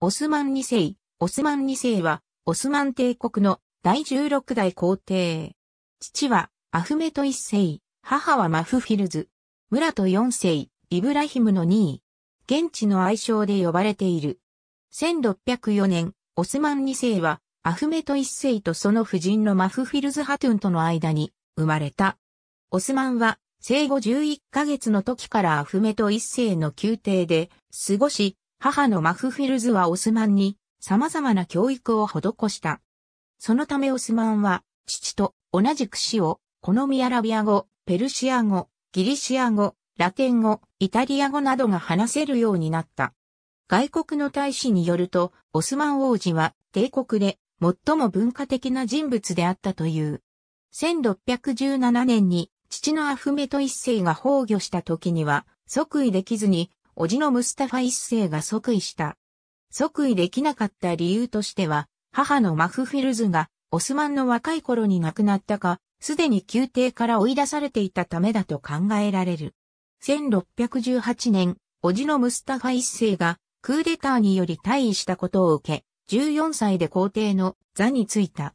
オスマン2世。オスマン2世は、オスマン帝国の第16代皇帝。父は、アフメト1世、母はマフフィルズ。村と4世、イブラヒムの2位。現地の愛称で呼ばれている。1604年、オスマン2世は、アフメト1世とその夫人のマフフィルズ・ハトゥンとの間に生まれた。オスマンは、生後11ヶ月の時からアフメト1世の宮廷で過ごし、母のマフフィルズはオスマンに様々な教育を施した。そのためオスマンは、父と同じく死を、このミアラビア語、ペルシア語、ギリシア語、ラテン語、イタリア語などが話せるようになった。外国の大使によると、オスマン王子は帝国で最も文化的な人物であったという。1617年に父のアフメト一世が崩御した時には即位できずに叔父のムスタファ一世が即位した。即位できなかった理由としては、母のマフフィルズがオスマンの若い頃に亡くなったか、すでに宮廷から追い出されていたためだと考えられる。1618年、叔父のムスタファ一世がクーデターにより退位したことを受け、14歳で皇帝の座に就いた。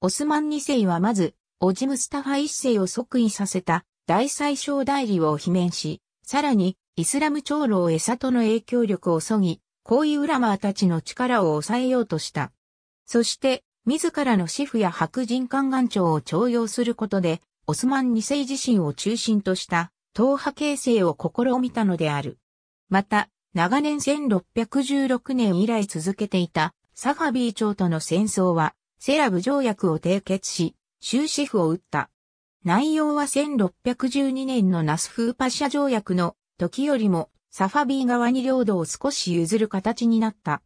オスマン二世はまず、叔父ムスタファ一世を即位させた大宰相代理を罷免し、さらにイスラム長老エサトの影響力をそぎ、行為ウラマーたちの力を抑えようとした。そして、自らのェフや白人観覧長を徴用することで、オスマン2世自身を中心とした党派形成を試みたのである。また、長年1616年以来続けていたサファビー朝との戦争は、セラブ条約を締結し、終止符を打った。内容は1612年のナスフーパシャ条約の時よりもサファビー側に領土を少し譲る形になった。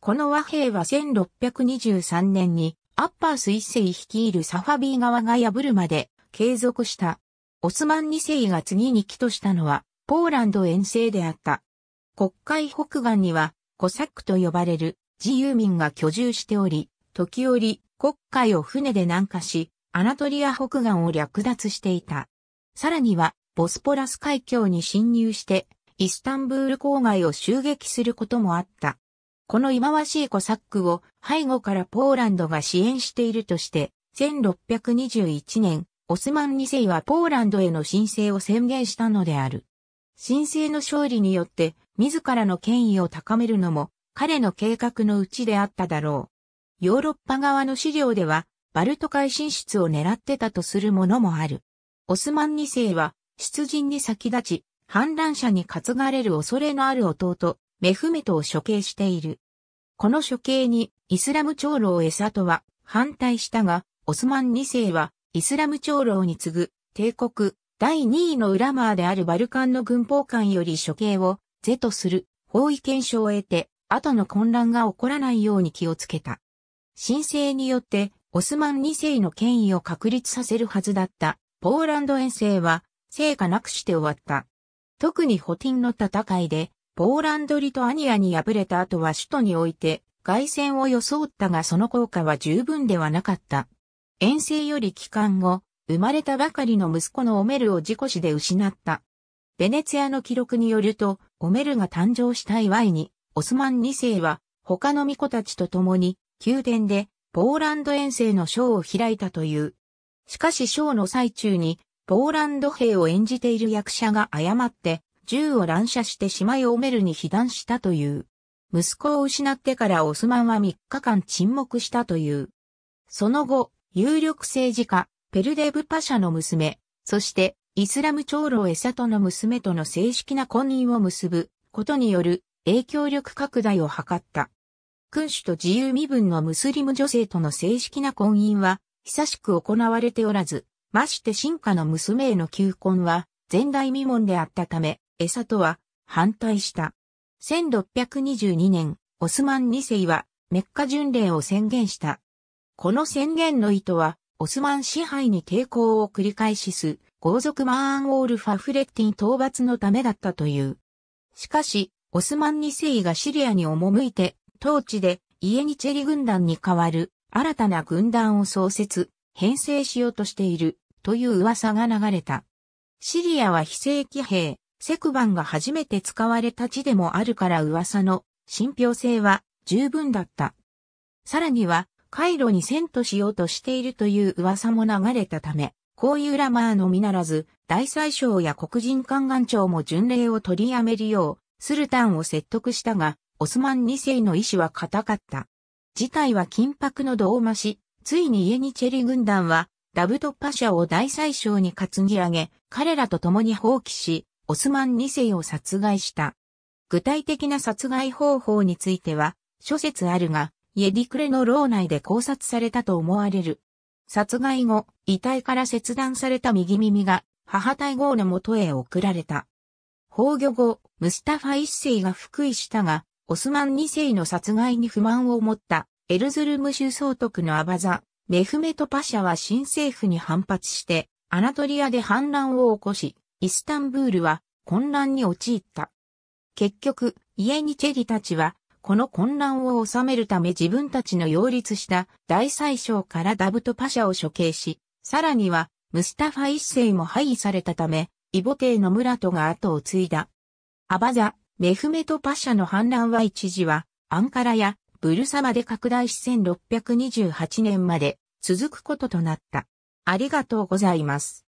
この和平は1623年にアッパース一世率いるサファビー側が破るまで継続した。オスマン二世が次に帰としたのはポーランド遠征であった。国会北岸にはコサックと呼ばれる自由民が居住しており、時折国会を船で南下し、アナトリア北岸を略奪していた。さらには、ボスポラス海峡に侵入して、イスタンブール郊外を襲撃することもあった。この忌まわしいコサックを背後からポーランドが支援しているとして、1621年、オスマン2世はポーランドへの申請を宣言したのである。申請の勝利によって、自らの権威を高めるのも、彼の計画のうちであっただろう。ヨーロッパ側の資料では、バルト海進出を狙ってたとするものもある。オスマン2世は、出陣に先立ち、反乱者に担がれる恐れのある弟、メフメトを処刑している。この処刑にイスラム長老エサトは反対したが、オスマン2世はイスラム長老に次ぐ帝国第2位のウラマーであるバルカンの軍法官より処刑を是とする包囲検証を得て、後の混乱が起こらないように気をつけた。申請によってオスマン2世の権威を確立させるはずだったポーランド遠征は成果なくして終わった。特に補填の戦いで、ポーランドリとアニアに敗れた後は首都において、外戦を装ったがその効果は十分ではなかった。遠征より帰還後、生まれたばかりの息子のオメルを事故死で失った。ベネツィアの記録によると、オメルが誕生した祝いに、オスマン2世は、他の巫女たちと共に、宮殿で、ポーランド遠征の章を開いたという。しかし章の最中に、ポーランド兵を演じている役者が誤って銃を乱射してしまいオメルに被弾したという。息子を失ってからオスマンは3日間沈黙したという。その後、有力政治家、ペルデブパシャの娘、そしてイスラム長老エサトの娘との正式な婚姻を結ぶことによる影響力拡大を図った。君主と自由身分のムスリム女性との正式な婚姻は久しく行われておらず、まして進化の娘への求婚は、前代未聞であったため、餌とは反対した。1622年、オスマン2世はメッカ巡礼を宣言した。この宣言の意図は、オスマン支配に抵抗を繰り返しす、豪族マーン・オール・ファフレッティン討伐のためだったという。しかし、オスマン2世がシリアに赴いて、当地でイエニチェリ軍団に代わる新たな軍団を創設、編成しようとしている。という噂が流れた。シリアは非正規兵、セクバンが初めて使われた地でもあるから噂の信憑性は十分だった。さらには、カイロに遷都しようとしているという噂も流れたため、こういうラマーのみならず、大宰相や黒人観官庁も巡礼を取りやめるよう、スルタンを説得したが、オスマン2世の意志は固かった。事態は緊迫の度を増し、ついにイエニチェリ軍団はダブトッパ社を大宰相に担ぎ上げ、彼らと共に放棄し、オスマン2世を殺害した。具体的な殺害方法については、諸説あるが、イエディクレの牢内で考察されたと思われる。殺害後、遺体から切断された右耳が、母体号の元へ送られた。崩御後、ムスタファ一世が復位したが、オスマン二世の殺害に不満を持った、エルズルム州総督のアバザ、メフメトパシャは新政府に反発して、アナトリアで反乱を起こし、イスタンブールは混乱に陥った。結局、イエニチェリたちは、この混乱を収めるため自分たちの擁立した大宰相からダブトパシャを処刑し、さらには、ムスタファ一世も廃位されたため、イボ帝の村とが後を継いだ。アバザ、メフメトパシャの反乱は一時は、アンカラやブルサまで拡大し1628年まで続くこととなった。ありがとうございます。